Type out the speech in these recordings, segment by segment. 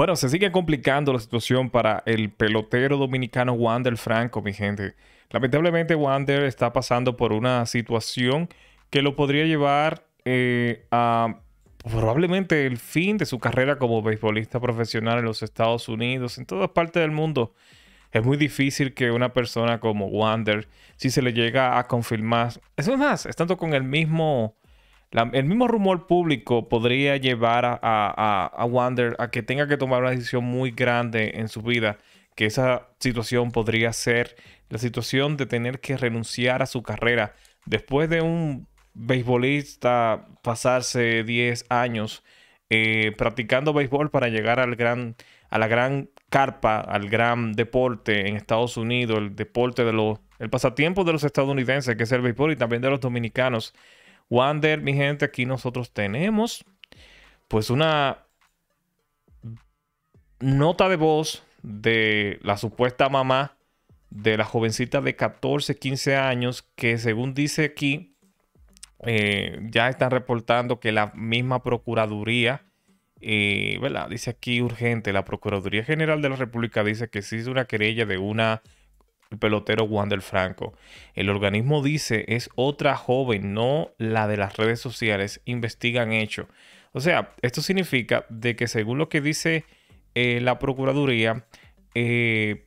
Bueno, se sigue complicando la situación para el pelotero dominicano Wander Franco, mi gente. Lamentablemente Wander está pasando por una situación que lo podría llevar eh, a probablemente el fin de su carrera como beisbolista profesional en los Estados Unidos, en todas partes del mundo. Es muy difícil que una persona como Wander, si se le llega a confirmar, eso es más, estando con el mismo el mismo rumor público podría llevar a, a, Wander a que tenga que tomar una decisión muy grande en su vida, que esa situación podría ser la situación de tener que renunciar a su carrera después de un beisbolista pasarse 10 años eh, practicando béisbol para llegar al gran, a la gran carpa, al gran deporte en Estados Unidos, el deporte de los, el pasatiempo de los estadounidenses, que es el béisbol y también de los dominicanos Wander, mi gente, aquí nosotros tenemos pues una nota de voz de la supuesta mamá de la jovencita de 14, 15 años que según dice aquí, eh, ya están reportando que la misma Procuraduría, eh, ¿verdad? Dice aquí urgente, la Procuraduría General de la República dice que existe una querella de una el pelotero Wander Franco. El organismo dice es otra joven, no la de las redes sociales, investigan hecho. O sea, esto significa de que según lo que dice eh, la Procuraduría, eh,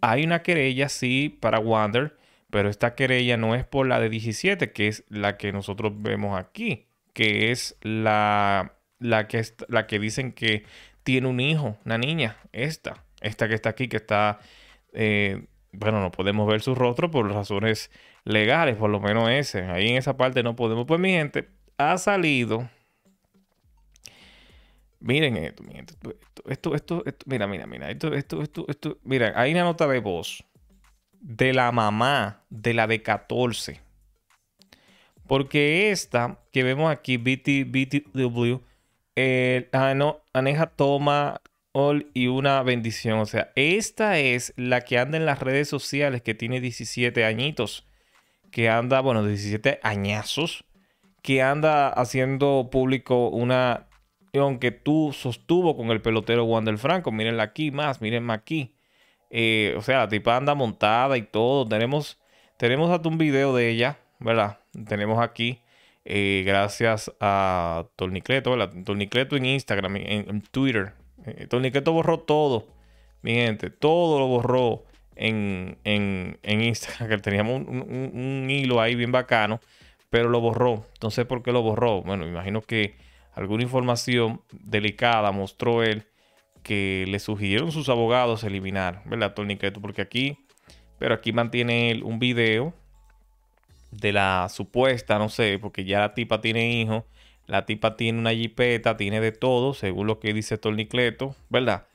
hay una querella, sí, para Wander, pero esta querella no es por la de 17, que es la que nosotros vemos aquí, que es la, la, que, la que dicen que tiene un hijo, una niña, esta, esta que está aquí, que está... Eh, bueno, no podemos ver su rostro por razones legales, por lo menos ese. Ahí en esa parte no podemos. Pues mi gente, ha salido. Miren esto, mi gente. Esto, esto, esto, mira, mira, mira. Esto, esto, esto, Mira, hay una nota de voz de la mamá de la de 14. Porque esta que vemos aquí, BT, BTW, eh, ah, no, Aneja toma y una bendición. O sea, esta es la que anda en las redes sociales, que tiene 17 añitos, que anda, bueno, 17 añazos, que anda haciendo público una que tú sostuvo con el pelotero Wander Franco. Mírenla aquí más, más aquí. Eh, o sea, la tipa anda montada y todo. Tenemos, tenemos hasta un video de ella, ¿verdad? Tenemos aquí, eh, gracias a Tornicleto, ¿verdad? Tornicleto en Instagram, en Twitter, eh, borró todo. Mi gente, todo lo borró en, Instagram, que teníamos un, hilo ahí bien bacano, pero lo borró. Entonces, ¿por qué lo borró? Bueno, imagino que alguna información delicada mostró él que le sugirieron sus abogados eliminar, ¿verdad, Torniqueto? Porque aquí, pero aquí mantiene él un video de la supuesta, no sé, porque ya la tipa tiene hijos la tipa tiene una jipeta, tiene de todo, según lo que dice Tornicleto, ¿verdad?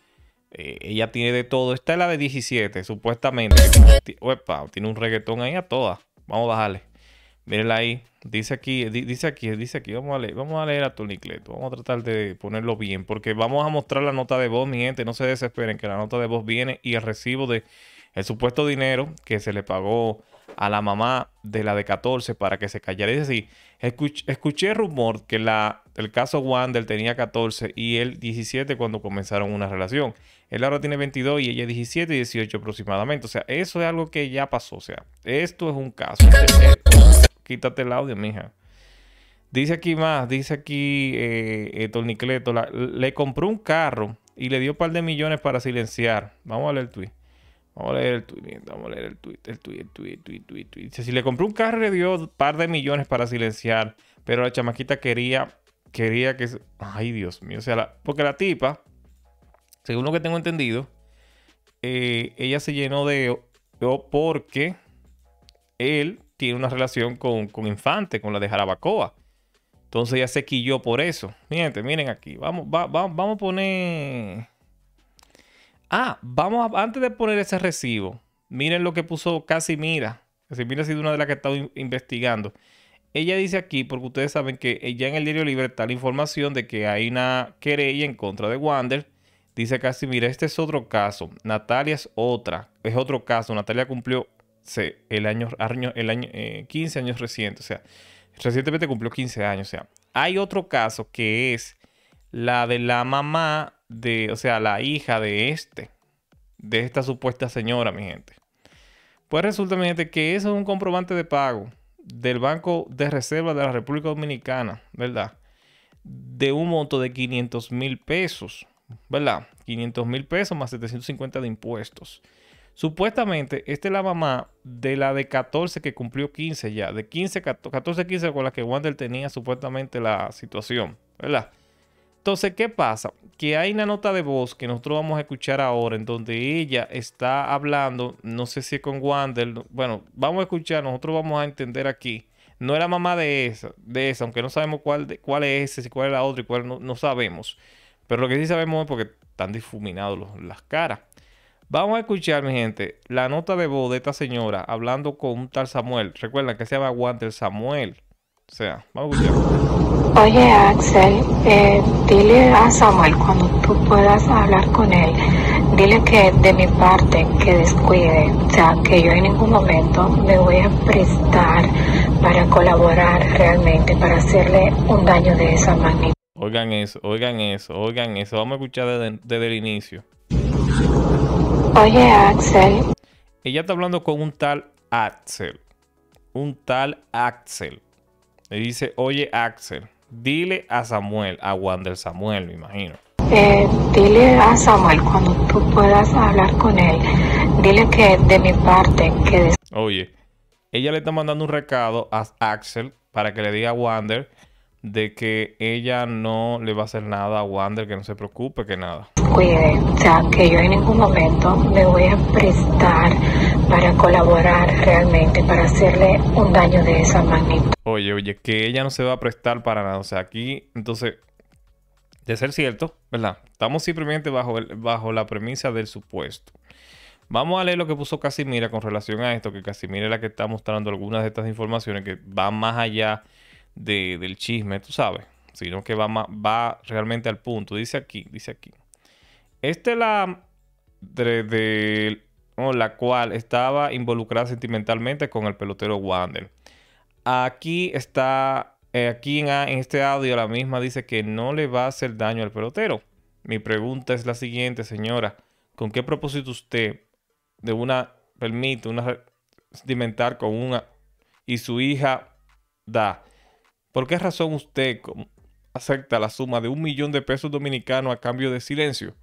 Eh, ella tiene de todo. Esta es la de 17, supuestamente. tiene un reggaetón ahí a todas. Vamos a bajarle. Mírenla ahí. Dice aquí, dice aquí, dice aquí. Vamos a leer, vamos a leer a Tornicleto. Vamos a tratar de ponerlo bien. Porque vamos a mostrar la nota de voz, mi gente. No se desesperen que la nota de voz viene y el recibo de el supuesto dinero que se le pagó a la mamá de la de 14 para que se callara. Es decir, escuché rumor que la, el caso Wander tenía 14 y él 17 cuando comenzaron una relación. Él ahora tiene 22 y ella 17 y 18 aproximadamente. O sea, eso es algo que ya pasó. O sea, esto es un caso. Quítate el audio, mija. Dice aquí más, dice aquí eh, eh, Tornicleto, le compró un carro y le dio un par de millones para silenciar. Vamos a leer el tweet. Vamos a leer el tweet, vamos a leer el tweet, el tweet, el tweet, el tweet, el tweet, si le compró un carro le dio un par de millones para silenciar, pero la chamaquita quería, quería que... Ay, Dios mío, o sea, porque la tipa, según lo que tengo entendido, eh, ella se llenó de... O porque él tiene una relación con, con Infante, con la de Jarabacoa. Entonces ella se quilló por eso. Miren, miren aquí, vamos, vamos a poner... Ah, vamos antes de poner ese recibo, miren lo que puso Casimira. Casimira ha sido una de las que he estado investigando. Ella dice aquí, porque ustedes saben que ya en el diario Libre está la información de que hay una querella en contra de Wander. Dice Casimira, este es otro caso. Natalia es otra, es otro caso. Natalia cumplió el año, el año 15 eh, años reciente. O sea, recientemente cumplió 15 años. O sea, hay otro caso que es la de la mamá o sea, la hija de este, de esta supuesta señora, mi gente. Pues resulta, mi gente, que eso es un comprobante de pago del Banco de Reserva de la República Dominicana, ¿verdad? De un monto de 500 mil pesos, ¿verdad? 500 mil pesos más 750 de impuestos. Supuestamente, esta es la mamá de la de 14 que cumplió 15 ya, de 15, 14, 15 con la que Wander tenía supuestamente la situación, ¿verdad? Entonces, ¿qué pasa? Que hay una nota de voz que nosotros vamos a escuchar ahora, en donde ella está hablando, no sé si es con Wander, bueno, vamos a escuchar, nosotros vamos a entender aquí. No era mamá de esa, de esa, aunque no sabemos cuál, cuál es ese, cuál es la otra y cuál no, sabemos. Pero lo que sí sabemos es porque están difuminados las caras. Vamos a escuchar, mi gente, la nota de voz de esta señora hablando con un tal Samuel. recuerda que se llama Wander Samuel sea. Vamos a Oye, Axel, eh, dile a Samuel cuando tú puedas hablar con él, dile que de mi parte que descuide, o sea, que yo en ningún momento me voy a prestar para colaborar realmente, para hacerle un daño de esa magnitud. Oigan eso, oigan eso, oigan eso. Vamos a escuchar desde el inicio. Oye, Axel. Ella está hablando con un tal Axel. Un tal Axel dice, oye Axel, dile a Samuel, a Wander Samuel, me imagino. Eh, dile a Samuel cuando tú puedas hablar con él, dile que de mi parte que... Oye, ella le está mandando un recado a Axel para que le diga a Wander de que ella no le va a hacer nada a Wander, que no se preocupe, que nada. Cuide, o sea, que yo en ningún momento me voy a prestar para colaborar realmente, para hacerle un daño de esa magnitud oye, que ella no se va a prestar para nada. O sea, aquí, entonces, de ser cierto, ¿verdad? Estamos simplemente bajo, bajo la premisa del supuesto. Vamos a leer lo que puso Casimira con relación a esto, que Casimira es la que está mostrando algunas de estas informaciones que van más allá del chisme, tú sabes, sino que va, va realmente al punto. Dice aquí, dice aquí. Esta es la de, oh, la cual estaba involucrada sentimentalmente con el pelotero Wander. Aquí está, eh, aquí en, este audio la misma dice que no le va a hacer daño al pelotero. Mi pregunta es la siguiente, señora. ¿Con qué propósito usted de una permite una sedimentar con una y su hija da? ¿Por qué razón usted acepta la suma de un millón de pesos dominicanos a cambio de silencio?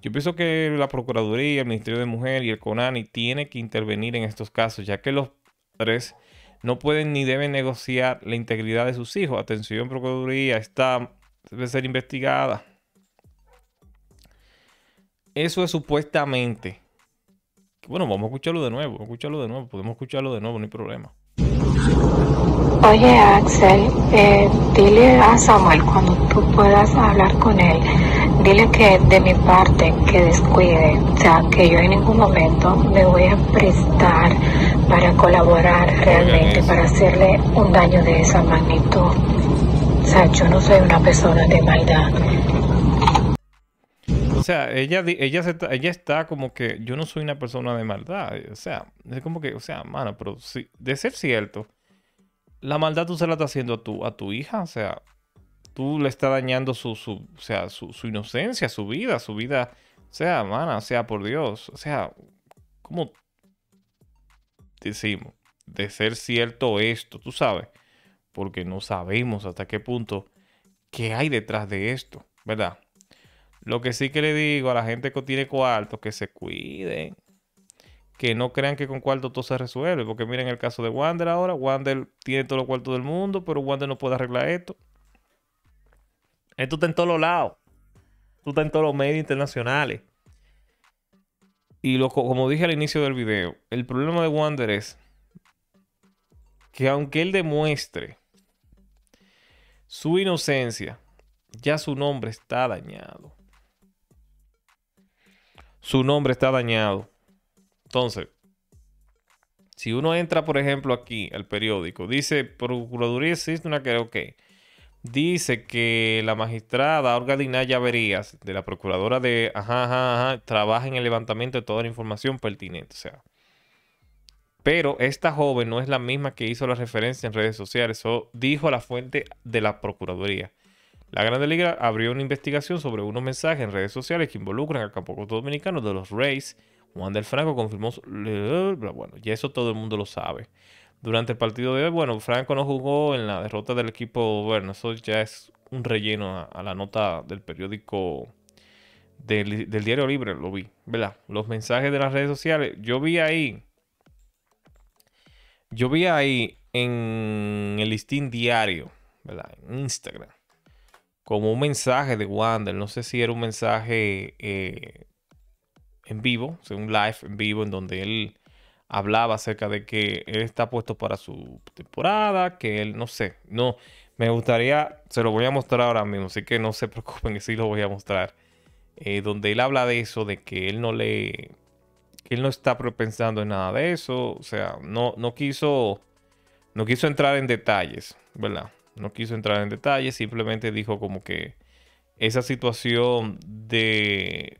Yo pienso que la Procuraduría, el Ministerio de Mujer y el CONANI tienen que intervenir en estos casos, ya que los tres no pueden ni deben negociar la integridad de sus hijos. Atención, Procuraduría, está, debe ser investigada. Eso es supuestamente. Bueno, vamos a escucharlo de nuevo, vamos escucharlo de nuevo, podemos escucharlo de nuevo, no hay problema. Oye, Axel, eh, dile a Samuel cuando tú puedas hablar con él Dile que de mi parte que descuide, o sea, que yo en ningún momento me voy a prestar para colaborar realmente, para hacerle un daño de esa magnitud. O sea, yo no soy una persona de maldad. O sea, ella, ella, ella está como que yo no soy una persona de maldad. O sea, es como que, o sea, mano, pero si, de ser cierto, la maldad tú se la estás haciendo a a tu hija. O sea, tú le estás dañando su, sea, su, inocencia, su vida, su vida. O sea, mana, sea, por Dios. O sea, ¿cómo decimos? De ser cierto esto, tú sabes. Porque no sabemos hasta qué punto qué hay detrás de esto, ¿verdad? Lo que sí que le digo a la gente que tiene cuarto, que se cuiden. Que no crean que con cuarto todo se resuelve. Porque miren el caso de Wander ahora. Wander tiene todo los cuartos del mundo, pero Wander no puede arreglar esto. Esto está en todos los lados. Tú estás en todos los medios internacionales. Y lo, como dije al inicio del video, el problema de Wander es que aunque él demuestre su inocencia, ya su nombre está dañado. Su nombre está dañado. Entonces, si uno entra, por ejemplo, aquí al periódico, dice Procuraduría existe una que, ok, dice que la magistrada Olga Dinaya Verías, de la procuradora de ajá, ajá, trabaja en el levantamiento de toda la información pertinente. O sea, pero esta joven no es la misma que hizo la referencia en redes sociales, eso dijo la fuente de la Procuraduría. La Grande Liga abrió una investigación sobre unos mensajes en redes sociales que involucran a campo dominicanos de los Rays. Juan del Franco confirmó. Bueno, y eso todo el mundo lo sabe durante el partido de hoy. Bueno, Franco no jugó en la derrota del equipo. Bueno, eso ya es un relleno a, la nota del periódico del, Diario Libre, lo vi, ¿verdad? Los mensajes de las redes sociales. Yo vi ahí. Yo vi ahí en el listín diario, ¿verdad? En Instagram. Como un mensaje de Wander. No sé si era un mensaje eh, en vivo, un live en vivo en donde él hablaba acerca de que él está puesto para su temporada, que él, no sé, no, me gustaría, se lo voy a mostrar ahora mismo, así que no se preocupen que sí lo voy a mostrar, eh, donde él habla de eso, de que él no le, que él no está pensando en nada de eso, o sea, no, no quiso, no quiso entrar en detalles, ¿verdad? No quiso entrar en detalles, simplemente dijo como que esa situación de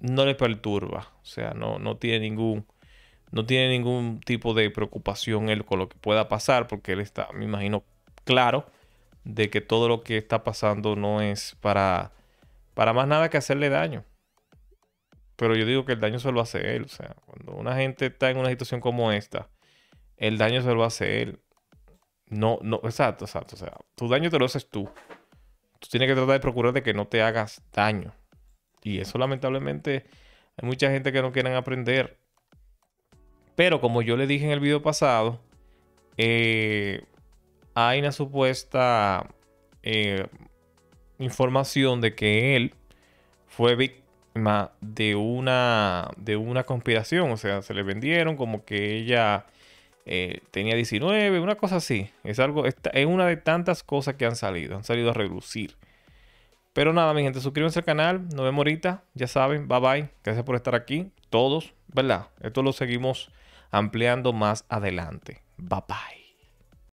no le perturba, o sea, no, no tiene ningún no tiene ningún tipo de preocupación él con lo que pueda pasar, porque él está, me imagino, claro de que todo lo que está pasando no es para, para más nada que hacerle daño. Pero yo digo que el daño se lo hace él. O sea, cuando una gente está en una situación como esta, el daño se lo hace él. No, no, exacto, exacto. O sea, tu daño te lo haces tú. Tú tienes que tratar de procurar de que no te hagas daño. Y eso lamentablemente hay mucha gente que no quieren aprender pero como yo le dije en el video pasado, eh, hay una supuesta eh, información de que él fue víctima de una, de una conspiración. O sea, se le vendieron como que ella eh, tenía 19, una cosa así. Es, algo, es una de tantas cosas que han salido, han salido a relucir. Pero nada, mi gente, suscríbanse al canal. Nos vemos ahorita. Ya saben, bye bye. Gracias por estar aquí. Todos, ¿verdad? Esto lo seguimos ampliando más adelante. Bye bye.